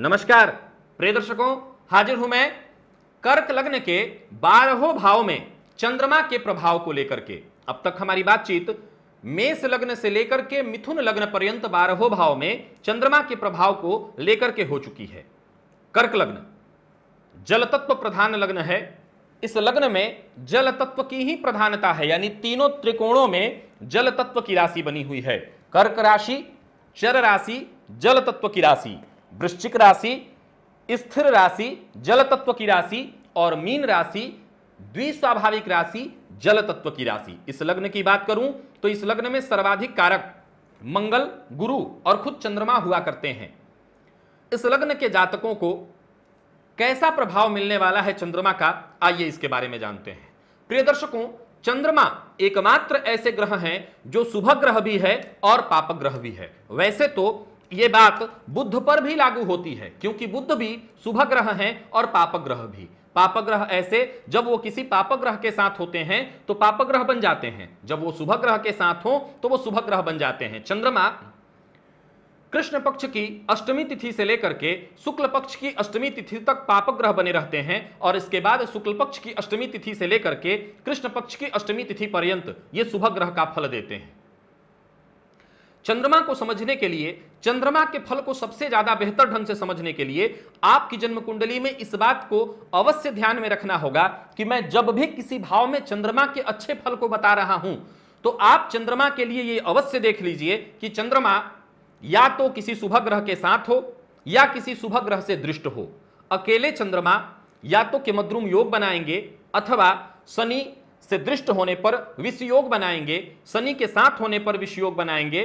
नमस्कार प्रिय दर्शकों हाजिर हूं मैं कर्क लग्न के बारहों भाव में चंद्रमा के प्रभाव को लेकर के अब तक हमारी बातचीत मेष लग्न से लेकर के मिथुन लग्न पर्यंत बारहों भाव में चंद्रमा के प्रभाव को लेकर के हो चुकी है कर्क लग्न जल तत्व प्रधान लग्न है इस लग्न में जल तत्व की ही प्रधानता है यानी तीनों त्रिकोणों में जल तत्व की राशि बनी हुई है कर्क राशि चर राशि जल तत्व की राशि वृश्चिक राशि स्थिर राशि जल तत्व की राशि और मीन राशि द्विस्वाभाविक राशि जल तत्व की राशि इस लग्न की बात करूं तो इस लग्न में सर्वाधिक कारक मंगल गुरु और खुद चंद्रमा हुआ करते हैं इस लग्न के जातकों को कैसा प्रभाव मिलने वाला है चंद्रमा का आइए इसके बारे में जानते हैं प्रिय दर्शकों चंद्रमा एकमात्र ऐसे ग्रह हैं जो शुभ ग्रह भी है और पाप ग्रह भी है वैसे तो ये बात बुद्ध पर भी लागू होती है क्योंकि बुद्ध भी शुभ ग्रह हैं और पाप ग्रह भी पापग्रह ऐसे जब वो किसी पापग्रह के साथ होते हैं तो पापग्रह बन जाते हैं जब वो शुभ ग्रह के साथ हो तो वो शुभ ग्रह बन जाते हैं चंद्रमा कृष्ण पक्ष की अष्टमी तिथि से लेकर के शुक्ल पक्ष की अष्टमी तिथि तक पापक ग्रह बने रहते हैं और इसके बाद शुक्ल पक्ष की अष्टमी तिथि से लेकर के कृष्ण पक्ष की अष्टमी तिथि पर्यंत ये शुभ ग्रह का फल देते हैं चंद्रमा को समझने के लिए चंद्रमा के फल को सबसे ज्यादा बेहतर ढंग से समझने के लिए आपकी जन्म कुंडली में इस बात को अवश्य ध्यान में रखना होगा कि मैं जब भी किसी भाव में चंद्रमा के अच्छे फल को बता रहा हूं तो आप चंद्रमा के लिए ये अवश्य देख लीजिए कि चंद्रमा या तो किसी शुभ ग्रह के साथ हो या किसी शुभ ग्रह से दृष्ट हो अकेले चंद्रमा या तो किमद्रुम योग बनाएंगे अथवा शनि से दृष्ट होने पर विष योग बनाएंगे शनि के साथ होने पर विष योग बनाएंगे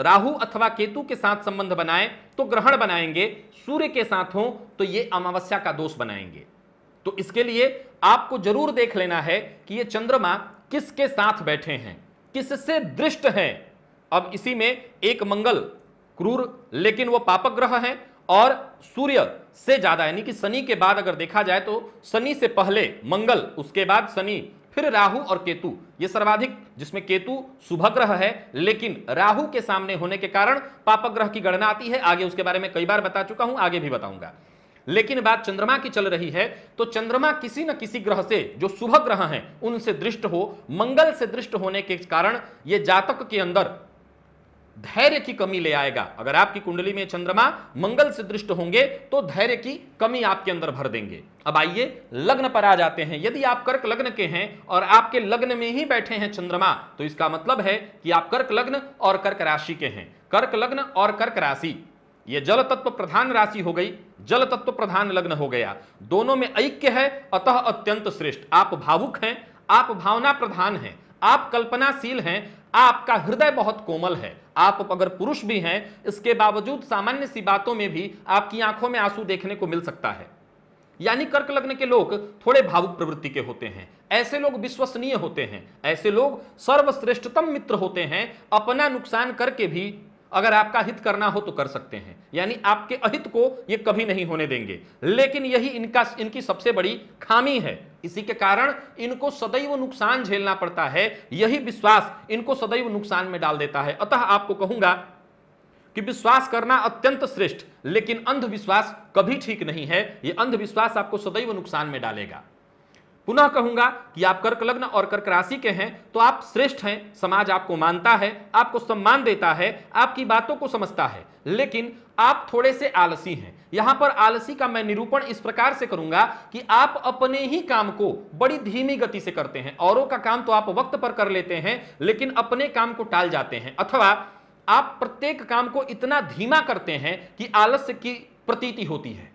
राहु अथवा केतु के साथ संबंध बनाए तो ग्रहण बनाएंगे सूर्य के साथ हो तो ये अमावस्या का दोष बनाएंगे तो इसके लिए आपको जरूर देख लेना है कि ये चंद्रमा किसके साथ बैठे हैं किससे दृष्ट हैं अब इसी में एक मंगल क्रूर लेकिन वो पापक ग्रह हैं और सूर्य से ज्यादा यानी कि शनि के बाद अगर देखा जाए तो शनि से पहले मंगल उसके बाद शनि फिर राहु और केतु ये सर्वाधिक जिसमें केतु शुभ ग्रह है लेकिन राहु के सामने होने के कारण पापक ग्रह की गणना आती है आगे उसके बारे में कई बार बता चुका हूं आगे भी बताऊंगा लेकिन बात चंद्रमा की चल रही है तो चंद्रमा किसी न किसी ग्रह से जो शुभ ग्रह हैं उनसे दृष्ट हो मंगल से दृष्ट होने के कारण ये जातक के अंदर धैर्य की कमी ले आएगा अगर आपकी कुंडली में चंद्रमा मंगल से दृष्ट होंगे तो धैर्य की कमी आपके अंदर भर देंगे अब आइए लग्न पर आ जाते हैं यदि आप कर्क लग्न के हैं और आपके लग्न में ही बैठे हैं चंद्रमा तो इसका मतलब है कि आप कर्क लग्न और कर्क राशि के हैं कर्क लग्न और कर्क राशि ये जल तत्व प्रधान राशि हो गई जल तत्व प्रधान लग्न हो गया दोनों में ऐक्य है अतः अत्यंत श्रेष्ठ आप भावुक हैं आप भावना प्रधान हैं आप कल्पनाशील हैं आपका हृदय बहुत कोमल है आप अगर पुरुष भी हैं इसके बावजूद सामान्य सी बातों में भी आपकी आंखों में आंसू देखने को मिल सकता है यानी कर्क लग्न के लोग थोड़े भावुक प्रवृत्ति के होते हैं ऐसे लोग विश्वसनीय होते हैं ऐसे लोग सर्वश्रेष्ठतम मित्र होते हैं अपना नुकसान करके भी अगर आपका हित करना हो तो कर सकते हैं यानी आपके अहित को ये कभी नहीं होने देंगे लेकिन यही इनका इनकी सबसे बड़ी खामी है इसी के कारण इनको सदैव नुकसान झेलना पड़ता है यही विश्वास इनको सदैव नुकसान में डाल देता है अतः आपको कहूंगा कि विश्वास करना अत्यंत श्रेष्ठ लेकिन अंधविश्वास कभी ठीक नहीं है यह अंधविश्वास आपको सदैव नुकसान में डालेगा पुनः कहूंगा कि आप कर्क लग्न और कर्क राशि के हैं तो आप श्रेष्ठ हैं समाज आपको मानता है आपको सम्मान देता है आपकी बातों को समझता है लेकिन आप थोड़े से आलसी हैं यहां पर आलसी का मैं निरूपण इस प्रकार से करूंगा कि आप अपने ही काम को बड़ी धीमी गति से करते हैं औरों का काम तो आप वक्त पर कर लेते हैं लेकिन अपने काम को टाल जाते हैं अथवा आप प्रत्येक काम को इतना धीमा करते हैं कि आलस्य की प्रतीति होती है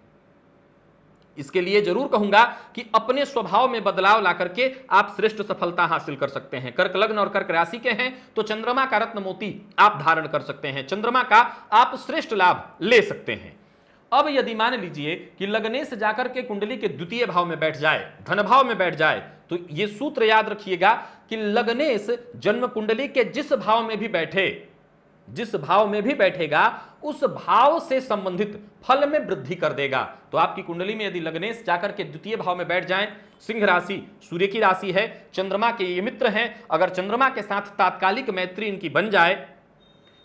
इसके लिए जरूर कहूंगा कि अपने स्वभाव में बदलाव ला करके आप श्रेष्ठ सफलता हासिल कर सकते हैं कर्क लग्न और कर्क राशि के हैं तो चंद्रमा का रत्न मोती आप धारण कर सकते हैं चंद्रमा का आप श्रेष्ठ लाभ ले सकते हैं अब यदि मान लीजिए कि लगने से जाकर के कुंडली के द्वितीय भाव में बैठ जाए धन भाव में बैठ जाए तो ये सूत्र याद रखिएगा कि लगनेश जन्म कुंडली के जिस भाव में भी बैठे जिस भाव में भी बैठेगा उस भाव से संबंधित फल में वृद्धि कर देगा तो आपकी कुंडली में यदि लग्नेश जाकर के द्वितीय भाव में बैठ जाएं सिंह राशि सूर्य की राशि है चंद्रमा के ये मित्र हैं अगर चंद्रमा के साथ तात्कालिक मैत्री इनकी बन जाए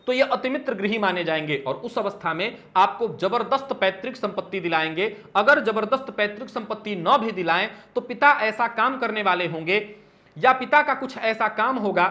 तो ये अतिमित्र गृह माने जाएंगे और उस अवस्था में आपको जबरदस्त पैतृक संपत्ति दिलाएंगे अगर जबरदस्त पैतृक संपत्ति न भी दिलाएं तो पिता ऐसा काम करने वाले होंगे या पिता का कुछ ऐसा काम होगा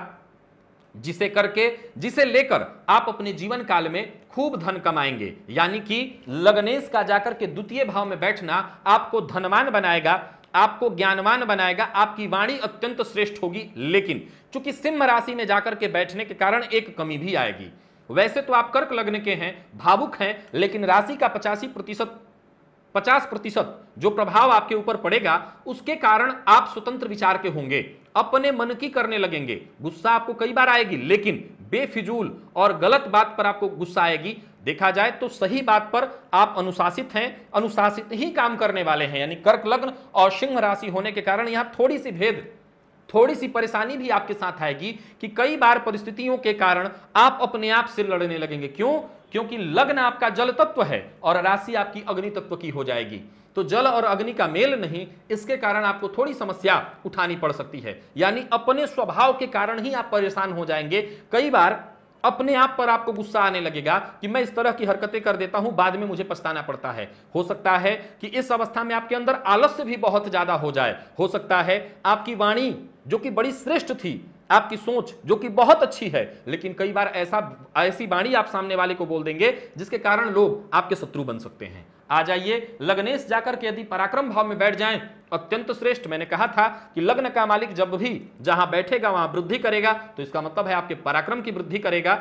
जिसे करके जिसे लेकर आप अपने जीवन काल में खूब धन कमाएंगे यानी कि लग्नेश का जाकर के द्वितीय भाव में बैठना आपको धनवान बनाएगा आपको ज्ञानवान बनाएगा आपकी वाणी अत्यंत श्रेष्ठ होगी लेकिन चूंकि सिंह राशि में जाकर के बैठने के कारण एक कमी भी आएगी वैसे तो आप कर्क लग्न के हैं भावुक हैं लेकिन राशि का पचासी प्रतिशत पचास प्रतिशत जो प्रभाव आपके ऊपर पड़ेगा उसके कारण आप स्वतंत्र विचार के होंगे अपने मन की करने लगेंगे गुस्सा आपको कई बार आएगी लेकिन बेफिजूल और गलत बात पर आपको गुस्सा आएगी देखा जाए तो सही बात पर आप अनुशासित हैं अनुशासित ही काम करने वाले हैं यानी कर्क लग्न और सिंह राशि होने के कारण यहां थोड़ी सी भेद थोड़ी सी परेशानी भी आपके साथ आएगी कि कई बार परिस्थितियों के कारण आप अपने आप से लड़ने लगेंगे क्यों क्योंकि लग्न आपका जल तत्व है और राशि आपकी अग्नि तत्व की हो जाएगी तो जल और अग्नि का मेल नहीं इसके कारण आपको थोड़ी समस्या उठानी पड़ सकती है यानी अपने स्वभाव के कारण ही आप परेशान हो जाएंगे कई बार अपने आप पर आपको गुस्सा आने लगेगा कि मैं इस तरह की हरकतें कर देता हूं बाद में मुझे पछताना पड़ता है हो सकता है कि इस अवस्था में आपके अंदर आलस्य भी बहुत ज्यादा हो जाए हो सकता है आपकी वाणी जो कि बड़ी श्रेष्ठ थी आपकी सोच जो कि बहुत अच्छी है लेकिन कई बार ऐसा ऐसी वाणी आप सामने वाले को बोल देंगे जिसके कारण लोग आपके शत्रु बन सकते हैं आ जाइए लग्नेश जाकर के यदि पराक्रम भाव में बैठ जाएं अत्यंत श्रेष्ठ मैंने कहा था कि लग्न का मालिक जब भी जहां बैठेगा वहां वृद्धि करेगा तो इसका मतलब है आपके पराक्रम की वृद्धि करेगा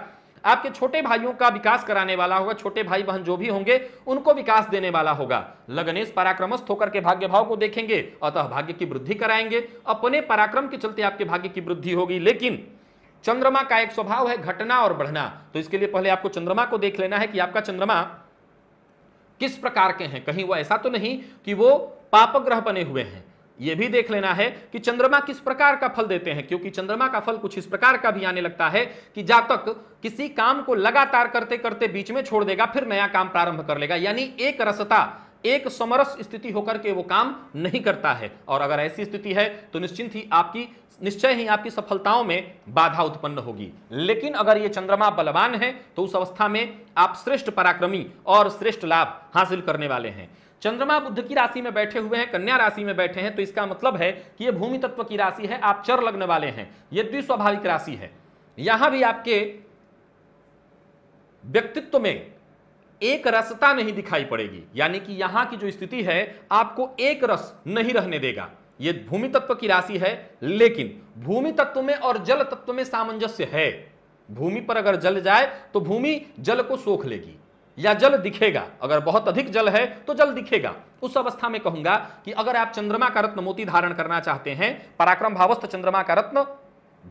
आपके छोटे भाइयों का विकास कराने वाला होगा छोटे भाई बहन जो भी होंगे उनको विकास देने वाला होगा लगनेश पराक्रमस्थ होकर के भाग्य भाव को देखेंगे अतः भाग्य की वृद्धि कराएंगे अपने पराक्रम के चलते आपके भाग्य की वृद्धि होगी लेकिन चंद्रमा का एक स्वभाव है घटना और बढ़ना तो इसके लिए पहले आपको चंद्रमा को देख लेना है कि आपका चंद्रमा किस प्रकार के हैं कहीं वो ऐसा तो नहीं कि वो पापग्रह बने हुए हैं यह भी देख लेना है कि चंद्रमा किस प्रकार का फल देते हैं क्योंकि चंद्रमा का फल कुछ इस प्रकार का भी आने लगता है कि जातक किसी काम को लगातार करते करते बीच में छोड़ देगा फिर नया काम प्रारंभ कर लेगा यानी एक रसता एक समरस स्थिति होकर के वो काम नहीं करता है और अगर ऐसी स्थिति है तो निश्चिंत ही आपकी निश्चय ही आपकी सफलताओं में बाधा उत्पन्न होगी लेकिन अगर ये चंद्रमा बलवान है तो उस अवस्था में आप श्रेष्ठ पराक्रमी और श्रेष्ठ लाभ हासिल करने वाले हैं चंद्रमा बुद्ध की राशि में बैठे हुए हैं कन्या राशि में बैठे हैं तो इसका मतलब है कि ये भूमि तत्व की राशि है आप चर लगने वाले हैं ये द्विस्वाभाविक राशि है यहां भी आपके व्यक्तित्व में एक रसता नहीं दिखाई पड़ेगी यानी कि यहां की जो स्थिति है आपको एक रस नहीं रहने देगा यह भूमि तत्व की राशि है लेकिन भूमि तत्व में और जल तत्व में सामंजस्य है भूमि पर अगर जल जाए तो भूमि जल को सोख लेगी या जल दिखेगा अगर बहुत अधिक जल है तो जल दिखेगा उस अवस्था में कहूंगा कि अगर आप चंद्रमा का रत्न मोती धारण करना चाहते हैं पराक्रम भावस्थ चंद्रमा का रत्न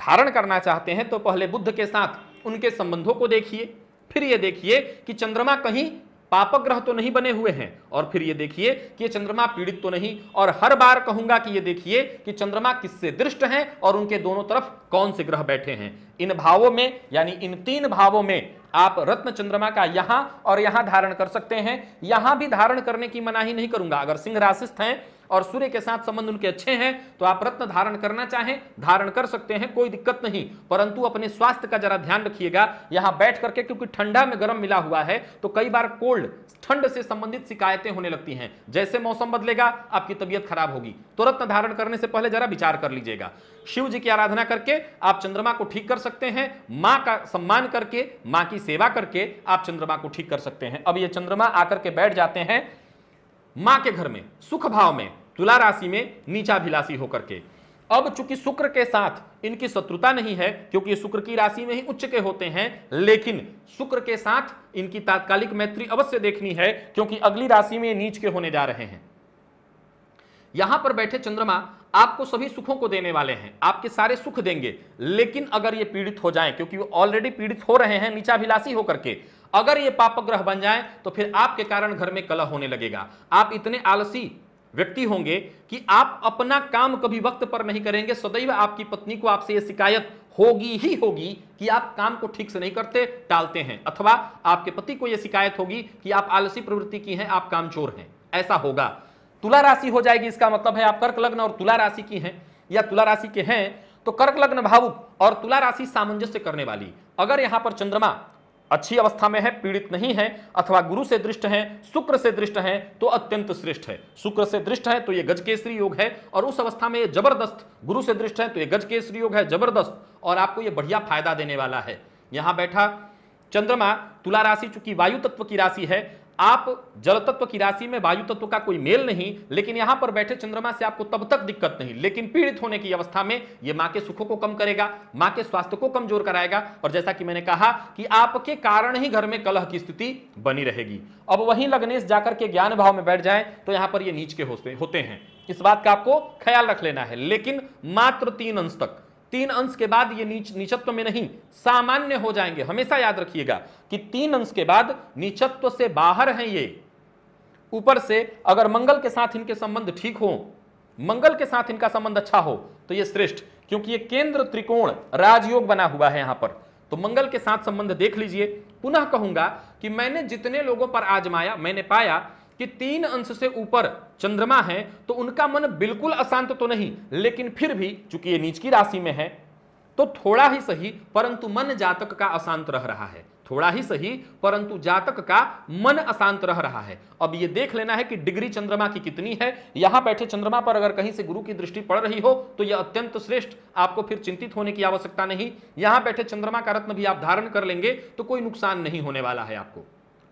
धारण करना चाहते हैं तो पहले बुद्ध के साथ उनके संबंधों को देखिए फिर ये देखिए कि चंद्रमा कहीं पापक ग्रह तो नहीं बने हुए हैं और फिर ये देखिए कि ये चंद्रमा पीड़ित तो नहीं और हर बार कहूंगा कि ये देखिए कि चंद्रमा किससे दृष्ट हैं और उनके दोनों तरफ कौन से ग्रह बैठे हैं इन भावों में यानी इन तीन भावों में आप रत्न चंद्रमा का यहां और यहां धारण कर सकते हैं यहां भी धारण करने की मनाही नहीं करूंगा अगर सिंह राशिस्थ हैं और सूर्य के साथ संबंध उनके अच्छे हैं तो आप रत्न धारण करना चाहें धारण कर सकते हैं कोई दिक्कत नहीं परंतु अपने स्वास्थ्य का जरा ध्यान रखिएगा यहां बैठ करके क्योंकि ठंडा में गर्म मिला हुआ है तो कई बार कोल्ड ठंड से संबंधित शिकायतें होने लगती हैं जैसे मौसम बदलेगा आपकी तबियत खराब होगी तो रत्न धारण करने से पहले जरा विचार कर लीजिएगा शिव जी की आराधना करके आप चंद्रमा को ठीक कर सकते हैं माँ का सम्मान करके माँ की सेवा करके आप चंद्रमा को ठीक कर सकते हैं अब ये चंद्रमा आकर के बैठ जाते हैं माँ के घर में सुख भाव में तुला राशि में नीचाभिलाषी होकर के अब चूंकि शुक्र के साथ इनकी शत्रुता नहीं है क्योंकि शुक्र की राशि में ही उच्च के होते हैं लेकिन शुक्र के साथ इनकी तात्कालिक मैत्री अवश्य देखनी है क्योंकि अगली राशि में नीच के होने जा रहे हैं यहां पर बैठे चंद्रमा आपको सभी सुखों को देने वाले हैं आपके सारे सुख देंगे लेकिन अगर ये पीड़ित हो जाएं क्योंकि वो ऑलरेडी पीड़ित हो रहे हैं नीचाभिलाषी होकर के अगर ये पापग्रह बन जाए तो फिर आपके कारण घर में कलह होने लगेगा आप इतने आलसी व्यक्ति होंगे कि आप अपना काम कभी वक्त पर नहीं करेंगे सदैव आपकी पत्नी को आपसे यह शिकायत होगी ही होगी कि आप काम को ठीक से नहीं करते टालते हैं अथवा आपके पति को यह शिकायत होगी कि आप आलसी प्रवृत्ति की हैं आप कामचोर हैं ऐसा होगा तुला राशि हो जाएगी इसका मतलब है आप कर्क लग्न और तुला राशि की हैं या तुला राशि के हैं तो कर्क लग्न भावुक और तुला राशि सामंजस्य करने वाली अगर यहां पर चंद्रमा अच्छी अवस्था में है पीड़ित नहीं है अथवा गुरु से दृष्ट है शुक्र से दृष्ट है तो अत्यंत श्रेष्ठ है शुक्र से दृष्ट है तो ये गजकेसरी योग है और उस अवस्था में ये जबरदस्त गुरु से दृष्ट है तो ये गजकेसरी योग है जबरदस्त और आपको ये बढ़िया फायदा देने वाला है यहां बैठा चंद्रमा तुला राशि चूंकि वायु तत्व की राशि है आप जल तत्व की राशि में वायु तत्व का कोई मेल नहीं लेकिन यहां पर बैठे चंद्रमा से आपको तब तक दिक्कत नहीं लेकिन पीड़ित होने की अवस्था में यह मां के सुखों को कम करेगा मां के स्वास्थ्य को कमजोर कराएगा और जैसा कि मैंने कहा कि आपके कारण ही घर में कलह की स्थिति बनी रहेगी अब वहीं लग्नेश जाकर के ज्ञान भाव में बैठ जाए तो यहां पर यह नीच के होते हैं इस बात का आपको ख्याल रख लेना है लेकिन मात्र तीन अंश तक तीन अंश के बाद ये नीच नीचत्व में नहीं सामान्य हो जाएंगे हमेशा याद रखिएगा कि तीन अंश के बाद नीचत्व से बाहर हैं ये ऊपर से अगर मंगल के साथ इनके संबंध ठीक हो मंगल के साथ इनका संबंध अच्छा हो तो ये श्रेष्ठ क्योंकि ये केंद्र त्रिकोण राजयोग बना हुआ है यहां पर तो मंगल के साथ संबंध देख लीजिए पुनः कहूंगा कि मैंने जितने लोगों पर आजमाया मैंने पाया कि तीन अंश से ऊपर चंद्रमा है तो उनका मन बिल्कुल अशांत तो नहीं लेकिन फिर भी चूंकि ये नीच की राशि में है तो थोड़ा ही सही परंतु मन जातक का अशांत रह रहा है थोड़ा ही सही परंतु जातक का मन अशांत रह रहा है अब ये देख लेना है कि डिग्री चंद्रमा की कितनी है यहां बैठे चंद्रमा पर अगर कहीं से गुरु की दृष्टि पड़ रही हो तो यह अत्यंत श्रेष्ठ आपको फिर चिंतित होने की आवश्यकता नहीं यहां बैठे चंद्रमा का रत्न भी आप धारण कर लेंगे तो कोई नुकसान नहीं होने वाला है आपको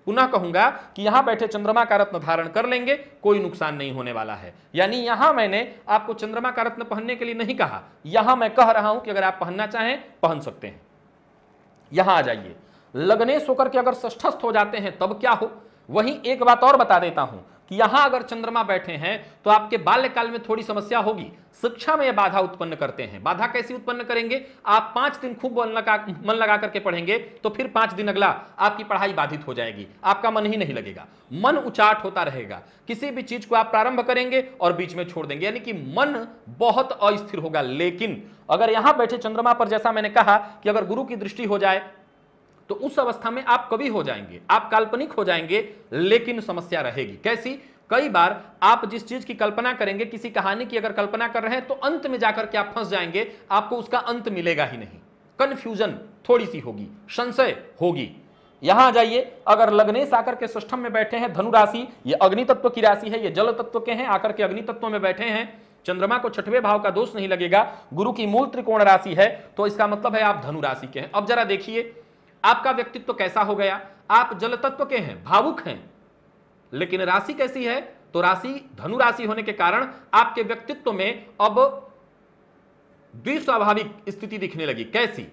पुनः कहूंगा कि यहां बैठे चंद्रमा का रत्न धारण कर लेंगे कोई नुकसान नहीं होने वाला है यानी यहां मैंने आपको चंद्रमा का रत्न पहनने के लिए नहीं कहा यहां मैं कह रहा हूं कि अगर आप पहनना चाहें पहन सकते हैं यहां आ जाइए लग्नेश होकर के अगर ष्ठस्थ हो जाते हैं तब क्या हो वहीं एक बात और बता देता हूं कि यहां अगर चंद्रमा बैठे हैं तो आपके बाल्यकाल में थोड़ी समस्या होगी शिक्षा में यह बाधा उत्पन्न करते हैं बाधा कैसी उत्पन्न करेंगे आप पांच दिन खूब मन लगा मन लगा करके पढ़ेंगे तो फिर पांच दिन अगला आपकी पढ़ाई बाधित हो जाएगी आपका मन ही नहीं लगेगा मन उचाट होता रहेगा किसी भी चीज को आप प्रारंभ करेंगे और बीच में छोड़ देंगे यानी कि मन बहुत अस्थिर होगा लेकिन अगर यहां बैठे चंद्रमा पर जैसा मैंने कहा कि अगर गुरु की दृष्टि हो जाए तो उस अवस्था में आप कवि हो जाएंगे आप काल्पनिक हो जाएंगे लेकिन समस्या रहेगी कैसी कई बार आप जिस चीज की कल्पना करेंगे किसी कहानी की अगर कल्पना कर रहे हैं तो अंत में जाकर के आप फंस जाएंगे आपको उसका अंत मिलेगा ही नहीं कंफ्यूजन थोड़ी सी होगी संशय होगी यहां जाइए अगर लग्नेश आकर के सृष्टम में बैठे हैं धनु राशि ये अग्नि तत्व की राशि है ये जल तत्व के हैं आकर के अग्नि तत्व में बैठे हैं चंद्रमा को छठवें भाव का दोष नहीं लगेगा गुरु की मूल त्रिकोण राशि है तो इसका मतलब है आप धनु राशि के हैं अब जरा देखिए आपका व्यक्तित्व कैसा हो गया आप जल तत्व के हैं भावुक हैं लेकिन राशि कैसी है तो राशि धनु राशि होने के कारण आपके व्यक्तित्व में अब द्विस्वाभाविक स्थिति दिखने लगी कैसी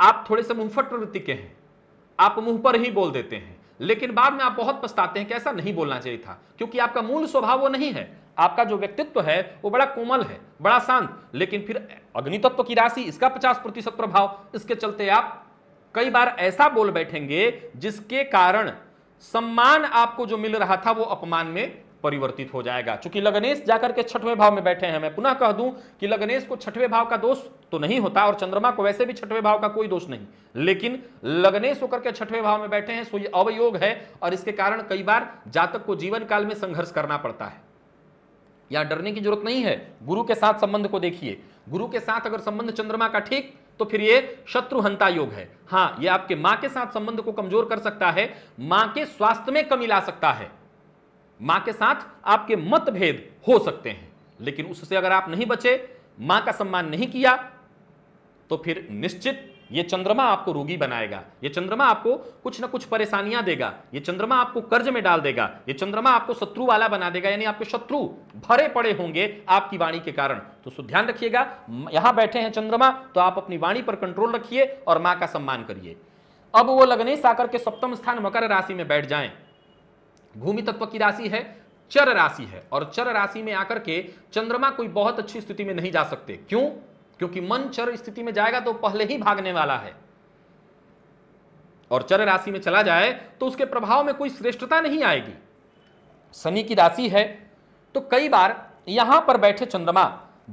आप थोड़े से मुंहफट प्रवृत्ति के हैं आप मुंह पर ही बोल देते हैं लेकिन बाद में आप बहुत पछताते हैं कि ऐसा नहीं बोलना चाहिए था क्योंकि आपका मूल स्वभाव वो नहीं है आपका जो व्यक्तित्व है वो बड़ा कोमल है बड़ा शांत लेकिन फिर अग्नि तत्व की राशि इसका पचास प्रतिशत प्रभाव इसके चलते आप कई बार ऐसा बोल बैठेंगे जिसके कारण सम्मान आपको जो मिल रहा था वो अपमान में परिवर्तित हो जाएगा चूंकि लग्नेश जाकर के छठवें भाव में बैठे हैं मैं पुनः कह दूं कि लग्नेश को छठवें भाव का दोष तो नहीं होता और चंद्रमा को वैसे भी छठवें भाव का कोई दोष नहीं लेकिन लग्नेश होकर के छठवें भाव में बैठे हैं सो ये अवयोग है और इसके कारण कई बार जातक को जीवन काल में संघर्ष करना पड़ता है या डरने की जरूरत नहीं है गुरु के साथ संबंध को देखिए गुरु के साथ अगर संबंध चंद्रमा का ठीक तो फिर ये शत्रुहंता योग है हाँ ये आपके मां के साथ संबंध को कमजोर कर सकता है मां के स्वास्थ्य में कमी ला सकता है मां के साथ आपके मतभेद हो सकते हैं लेकिन उससे अगर आप नहीं बचे मां का सम्मान नहीं किया तो फिर निश्चित ये चंद्रमा आपको रोगी बनाएगा ये चंद्रमा आपको कुछ ना कुछ परेशानियां देगा ये चंद्रमा आपको कर्ज में डाल देगा ये चंद्रमा आपको शत्रु वाला बना देगा यानी आपके शत्रु भरे पड़े होंगे आपकी वाणी के कारण तो ध्यान रखिएगा यहां बैठे हैं चंद्रमा तो आप अपनी वाणी पर कंट्रोल रखिए और मां का सम्मान करिए अब वो लगने साकर के सप्तम स्थान मकर राशि में बैठ जाए भूमि तत्व की राशि है चर राशि है और चर राशि में आकर के चंद्रमा कोई बहुत अच्छी स्थिति में नहीं जा सकते क्यों क्योंकि मन चर स्थिति में जाएगा तो पहले ही भागने वाला है और चर राशि में चला जाए तो उसके प्रभाव में कोई श्रेष्ठता नहीं आएगी शनि की राशि है तो कई बार यहां पर बैठे चंद्रमा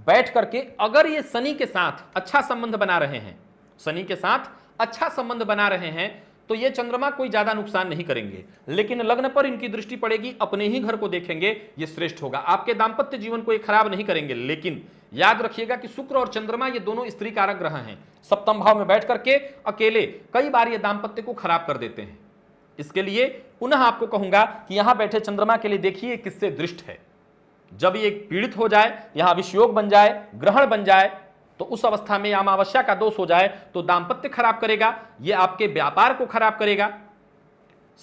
बैठ करके अगर ये शनि के साथ अच्छा संबंध बना रहे हैं शनि के साथ अच्छा संबंध बना रहे हैं तो ये चंद्रमा कोई ज्यादा नुकसान नहीं करेंगे लेकिन लग्न पर इनकी दृष्टि पड़ेगी अपने ही घर को देखेंगे ये श्रेष्ठ होगा आपके दाम्पत्य जीवन को ये खराब नहीं करेंगे लेकिन याद रखिएगा कि शुक्र और चंद्रमा ये दोनों स्त्री कारक ग्रह हैं सप्तम भाव में बैठ करके अकेले कई बार ये दाम्पत्य को खराब कर देते हैं इसके लिए पुनः आपको कहूंगा कि यहां बैठे चंद्रमा के लिए देखिए किससे दृष्ट है जब ये पीड़ित हो जाए यहां विषयोग बन जाए ग्रहण बन जाए तो उस अवस्था में अमावस्या का दोष हो जाए तो दाम्पत्य खराब करेगा यह आपके व्यापार को खराब करेगा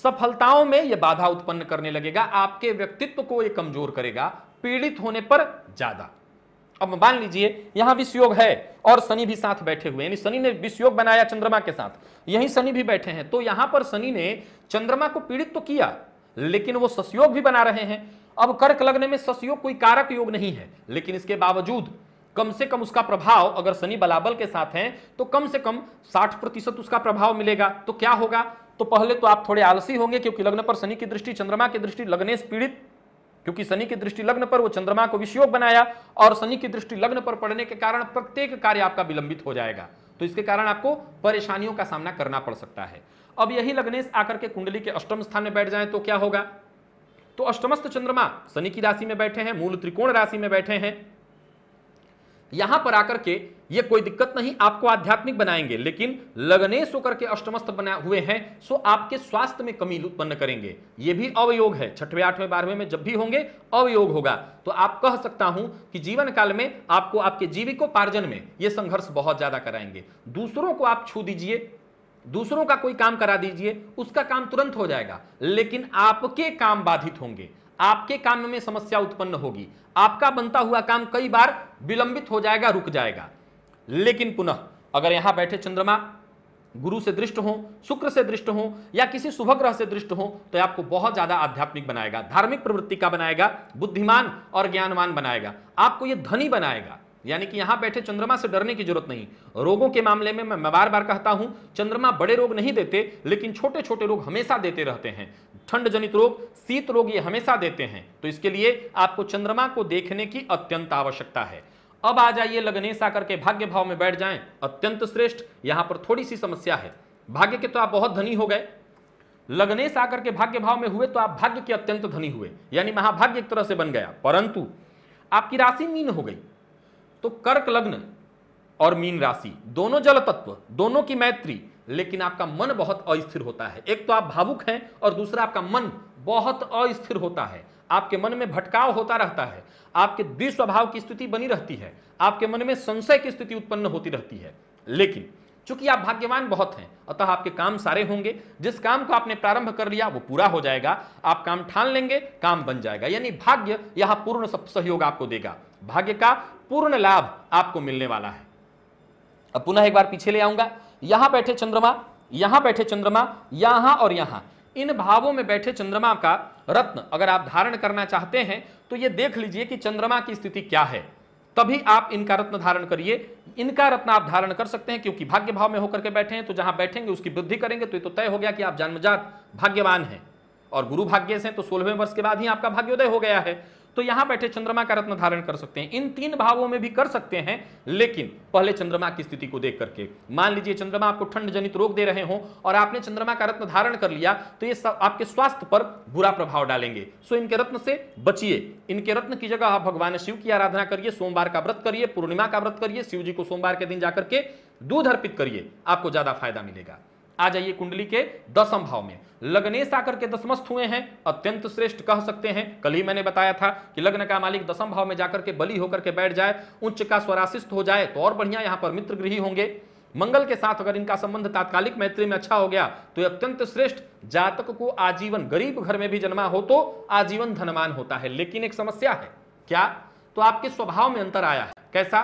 सफलताओं में यह बाधा उत्पन्न करने लगेगा आपके व्यक्तित्व को यह कमजोर करेगा पीड़ित होने पर ज्यादा अब मान लीजिए यहां विषयोग है और शनि भी साथ बैठे हुए यानी शनि ने विषयोग बनाया चंद्रमा के साथ यही शनि भी बैठे हैं तो यहां पर शनि ने चंद्रमा को पीड़ित तो किया लेकिन वो ससयोग भी बना रहे हैं अब कर्क लगने में ससयोग कोई कारक योग नहीं है लेकिन इसके बावजूद कम से कम उसका प्रभाव अगर शनि बलाबल के साथ हैं तो कम से कम 60 प्रतिशत उसका प्रभाव मिलेगा तो क्या होगा तो पहले तो आप थोड़े आलसी होंगे क्योंकि लग्न पर शनि की दृष्टि चंद्रमा की दृष्टि लग्ने पीड़ित क्योंकि शनि की दृष्टि लग्न पर वो चंद्रमा को विषयोग बनाया और शनि की दृष्टि लग्न पर पड़ने के कारण प्रत्येक कार्य आपका विलंबित हो जाएगा तो इसके कारण आपको परेशानियों का सामना करना पड़ सकता है अब यही लग्नेश आकर के कुंडली के अष्टम स्थान में बैठ जाए तो क्या होगा तो अष्टमस्त चंद्रमा शनि की राशि में बैठे हैं मूल त्रिकोण राशि में बैठे हैं यहां पर आकर के ये कोई दिक्कत नहीं आपको आध्यात्मिक बनाएंगे लेकिन लगने सो करके अष्टमस्त बना हुए हैं सो आपके स्वास्थ्य में कमी उत्पन्न करेंगे ये भी अवयोग है छठवें आठवें बारहवें में जब भी होंगे अवयोग होगा तो आप कह सकता हूं कि जीवन काल में आपको आपके जीविकोपार्जन में ये संघर्ष बहुत ज्यादा कराएंगे दूसरों को आप छू दीजिए दूसरों का कोई काम करा दीजिए उसका काम तुरंत हो जाएगा लेकिन आपके काम बाधित होंगे आपके काम में समस्या उत्पन्न होगी आपका बनता हुआ काम कई बार विलंबित हो जाएगा रुक जाएगा लेकिन पुनः अगर यहां बैठे चंद्रमा गुरु से दृष्ट हो शुक्र से दृष्ट हो या किसी शुभ ग्रह से दृष्ट हो तो आपको बहुत ज्यादा आध्यात्मिक बनाएगा धार्मिक प्रवृत्ति का बनाएगा बुद्धिमान और ज्ञानवान बनाएगा आपको यह धनी बनाएगा यानी कि यहां बैठे चंद्रमा से डरने की जरूरत नहीं रोगों के मामले में मैं बार बार कहता हूं चंद्रमा बड़े रोग नहीं देते लेकिन छोटे छोटे रोग हमेशा देते रहते हैं ठंड जनित रोग शीत रोग ये हमेशा देते हैं तो इसके लिए आपको चंद्रमा को देखने की अत्यंत आवश्यकता है अब आ जाइए लग्नेश आकर के भाग्य भाव में बैठ जाए अत्यंत श्रेष्ठ यहां पर थोड़ी सी समस्या है भाग्य के तो आप बहुत धनी हो गए लग्नेश आकर के भाग्य भाव में हुए तो आप भाग्य के अत्यंत धनी हुए यानी महाभाग्य एक तरह से बन गया परंतु आपकी राशि मीन हो गई तो कर्क लग्न और मीन राशि दोनों जल तत्व दोनों की मैत्री लेकिन आपका मन बहुत अस्थिर होता है एक तो आप भावुक हैं और दूसरा आपका मन बहुत अस्थिर होता है आपके मन में भटकाव होता रहता है आपके द्विस्वभाव की स्थिति बनी रहती है आपके मन में संशय की स्थिति उत्पन्न होती रहती है लेकिन चूंकि आप भाग्यवान बहुत हैं अतः आपके काम सारे होंगे जिस काम को आपने प्रारंभ कर लिया वो पूरा हो जाएगा आप काम ठान लेंगे काम बन जाएगा यानी भाग्य यहां पूर्ण सहयोग आपको देगा भाग्य का पूर्ण लाभ आपको मिलने वाला है अब पुनः एक बार पीछे ले आऊंगा यहां बैठे चंद्रमा यहां बैठे चंद्रमा यहां और यहां इन भावों में बैठे चंद्रमा का रत्न अगर आप धारण करना चाहते हैं तो ये देख लीजिए कि चंद्रमा की स्थिति क्या है तभी आप इनका रत्न धारण करिए इनका रत्न आप धारण कर सकते हैं क्योंकि भाग्य भाव में होकर के बैठे हैं तो जहां बैठेंगे उसकी वृद्धि करेंगे तो ये तो तय हो गया कि आप जन्मजात भाग्यवान हैं और गुरु भाग्य से तो सोलहवें वर्ष के बाद ही आपका भाग्योदय हो गया है तो यहां बैठे चंद्रमा का रत्न धारण कर सकते हैं इन तीन भावों में भी कर सकते हैं लेकिन पहले चंद्रमा की स्थिति को देख करके मान लीजिए चंद्रमा आपको ठंड जनित रोग दे रहे हो और आपने चंद्रमा का रत्न धारण कर लिया तो ये सब आपके स्वास्थ्य पर बुरा प्रभाव डालेंगे सो इनके रत्न से बचिए इनके रत्न की जगह आप भगवान शिव की आराधना करिए सोमवार का व्रत करिए पूर्णिमा का व्रत करिए शिव जी को सोमवार के दिन जाकर के दूध अर्पित करिए आपको ज्यादा फायदा मिलेगा आ जाइए कुंडली के दसम भाव में लग्नेश आकर के दसमस्थ हुए हैं अत्यंत श्रेष्ठ कह सकते हैं कल ही मैंने बताया था कि लग्न का मालिक दसम भाव में जाकर के बलि होकर के बैठ जाए उच्च का स्वराशिष्ट हो जाए तो और बढ़िया यहाँ पर मित्र गृही होंगे मंगल के साथ अगर इनका संबंध तात्कालिक मैत्री में अच्छा हो गया तो अत्यंत श्रेष्ठ जातक को आजीवन गरीब घर में भी जन्मा हो तो आजीवन धनमान होता है लेकिन एक समस्या है क्या तो आपके स्वभाव में अंतर आया है कैसा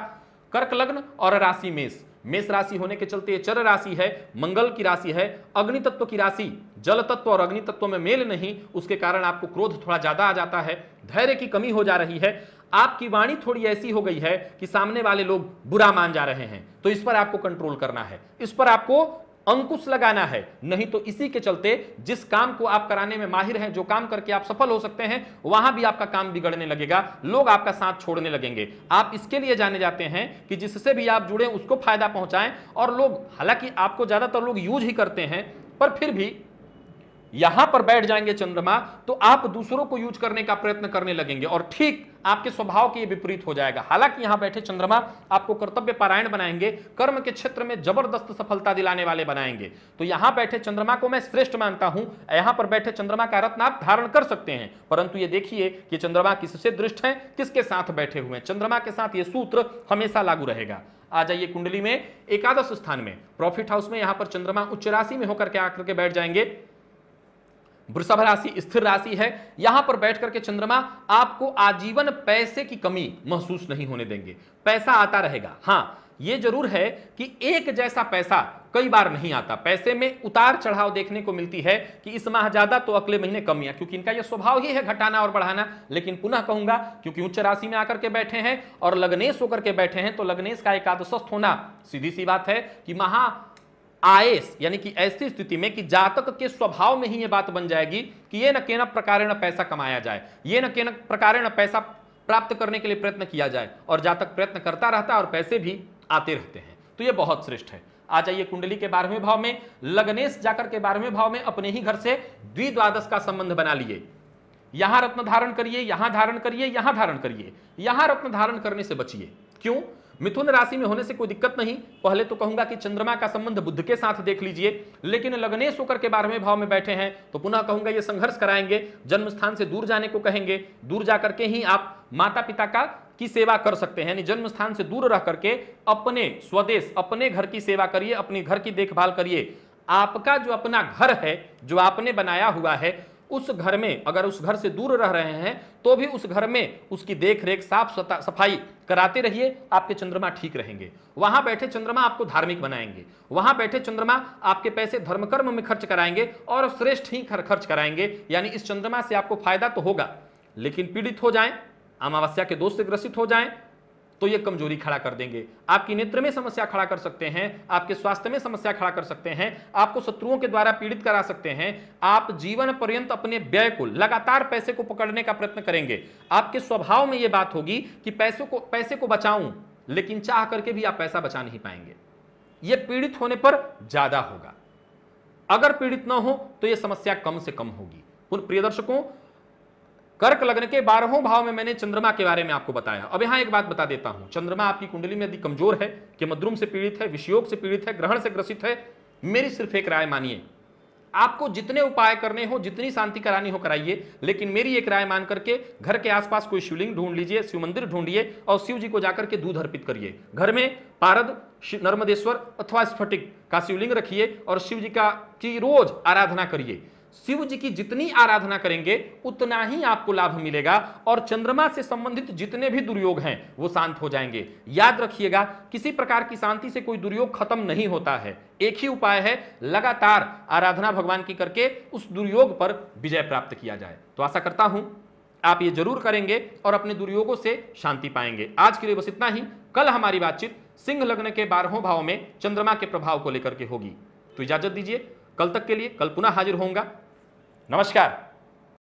कर्क लग्न और राशि मेष मेष राशि होने के चलते चर राशि है मंगल की राशि है अग्नि तत्व की राशि जल तत्व और अग्नि तत्व में मेल नहीं उसके कारण आपको क्रोध थोड़ा ज्यादा आ जाता है धैर्य की कमी हो जा रही है आपकी वाणी थोड़ी ऐसी हो गई है कि सामने वाले लोग बुरा मान जा रहे हैं तो इस पर आपको कंट्रोल करना है इस पर आपको अंकुश लगाना है नहीं तो इसी के चलते जिस काम को आप कराने में माहिर हैं जो काम करके आप सफल हो सकते हैं वहां भी आपका काम बिगड़ने लगेगा लोग आपका साथ छोड़ने लगेंगे आप इसके लिए जाने जाते हैं कि जिससे भी आप जुड़े उसको फायदा पहुंचाएं और लोग हालांकि आपको ज्यादातर लोग यूज ही करते हैं पर फिर भी यहां पर बैठ जाएंगे चंद्रमा तो आप दूसरों को यूज करने का प्रयत्न करने लगेंगे और ठीक आपके स्वभाव के विपरीत हो जाएगा हालांकि यहां बैठे चंद्रमा आपको कर्तव्य पारायण बनाएंगे कर्म के क्षेत्र में जबरदस्त सफलता दिलाने वाले बनाएंगे तो यहां बैठे चंद्रमा को मैं श्रेष्ठ मानता हूं यहां पर बैठे चंद्रमा का रत्न आप धारण कर सकते हैं परंतु ये देखिए कि चंद्रमा किससे दृष्ट है किसके साथ बैठे हुए हैं चंद्रमा के साथ ये सूत्र हमेशा लागू रहेगा आ जाइए कुंडली में एकादश स्थान में प्रॉफिट हाउस में यहां पर चंद्रमा उच्च राशि में होकर के आकर के बैठ जाएंगे वृषभ राशि स्थिर राशि है यहां पर बैठ करके चंद्रमा आपको आजीवन पैसे की कमी महसूस नहीं होने देंगे पैसा आता रहेगा हाँ ये जरूर है कि एक जैसा पैसा कई बार नहीं आता पैसे में उतार चढ़ाव देखने को मिलती है कि इस माह ज्यादा तो अगले महीने कम या क्योंकि इनका यह स्वभाव ही है घटाना और बढ़ाना लेकिन पुनः कहूंगा क्योंकि उच्च राशि में आकर के बैठे हैं और लग्नेश होकर के बैठे हैं तो लग्नेश का एकादशस्थ होना सीधी सी बात है कि महा आएस यानी कि ऐसी स्थिति में कि जातक के स्वभाव में ही ये बात बन जाएगी कि ये न के न प्रकार पैसा कमाया जाए ये न के न प्रकार पैसा प्राप्त करने के लिए प्रयत्न किया जाए और जातक प्रयत्न करता रहता है और पैसे भी आते रहते हैं तो ये बहुत श्रेष्ठ है आ जाइए कुंडली के बारहवें भाव में लग्नेश जाकर के बारहवें भाव में अपने ही घर से द्विद्वादश का संबंध बना लिए यहां रत्न धारण करिए यहां धारण करिए यहां धारण करिए यहां रत्न धारण करने से बचिए क्यों मिथुन राशि में होने से कोई दिक्कत नहीं पहले तो कहूंगा कि चंद्रमा का संबंध बुद्ध के साथ देख लीजिए लेकिन लगने शुक्र के बारहवें भाव में बैठे हैं तो पुनः कहूंगा ये संघर्ष कराएंगे जन्म स्थान से दूर जाने को कहेंगे दूर जा करके ही आप माता पिता का की सेवा कर सकते हैं यानी जन्म स्थान से दूर रह करके अपने स्वदेश अपने घर की सेवा करिए अपने घर की देखभाल करिए आपका जो अपना घर है जो आपने बनाया हुआ है उस घर में अगर उस घर से दूर रह रहे हैं तो भी उस घर में उसकी देख रेख साफ सफाई कराते रहिए आपके चंद्रमा ठीक रहेंगे वहां बैठे चंद्रमा आपको धार्मिक बनाएंगे वहां बैठे चंद्रमा आपके पैसे धर्म कर्म में खर्च कराएंगे और श्रेष्ठ ही खर्च कराएंगे यानी इस चंद्रमा से आपको फायदा तो होगा लेकिन पीड़ित हो जाए अमावस्या के दोष से ग्रसित हो जाए तो ये कमजोरी खड़ा कर देंगे आपकी नेत्र में समस्या खड़ा कर सकते हैं आपके स्वास्थ्य में समस्या खड़ा कर सकते हैं आपको शत्रुओं के द्वारा पीड़ित करा सकते हैं आप जीवन पर्यंत अपने व्यय को लगातार पैसे को पकड़ने का प्रयत्न करेंगे आपके स्वभाव में यह बात होगी कि पैसे को पैसे को बचाऊं लेकिन चाह करके भी आप पैसा बचा नहीं पाएंगे यह पीड़ित होने पर ज्यादा होगा अगर पीड़ित ना हो तो यह समस्या कम से कम होगी उन प्रिय दर्शकों कर्क लग्न के बारहों भाव में मैंने चंद्रमा के बारे में आपको बताया अब यहां एक बात बता देता हूं चंद्रमा आपकी कुंडली में यदि कमजोर है कि मद्रुम से पीड़ित है विषयोग से पीड़ित है ग्रहण से ग्रसित है मेरी सिर्फ एक राय मानिए आपको जितने उपाय करने हो जितनी शांति करानी हो कराइए लेकिन मेरी एक राय मान करके घर के आसपास कोई शिवलिंग ढूंढ लीजिए शिव मंदिर ढूंढिए और शिव जी को जाकर के दूध अर्पित करिए घर में पारद नर्मदेश्वर अथवा स्फटिक का शिवलिंग रखिए और शिव जी का की रोज आराधना करिए शिव जी की जितनी आराधना करेंगे उतना ही आपको लाभ मिलेगा और चंद्रमा से संबंधित जितने भी दुर्योग हैं वो शांत हो जाएंगे याद रखिएगा किसी प्रकार की शांति से कोई दुर्योग खत्म नहीं होता है एक ही उपाय है लगातार आराधना भगवान की करके उस दुर्योग पर विजय प्राप्त किया जाए तो आशा करता हूं आप ये जरूर करेंगे और अपने दुर्योगों से शांति पाएंगे आज के लिए बस इतना ही कल हमारी बातचीत सिंह लग्न के बारहों भाव में चंद्रमा के प्रभाव को लेकर के होगी तो इजाजत दीजिए कल तक के लिए कल पुनः हाजिर होंगे नमस्कार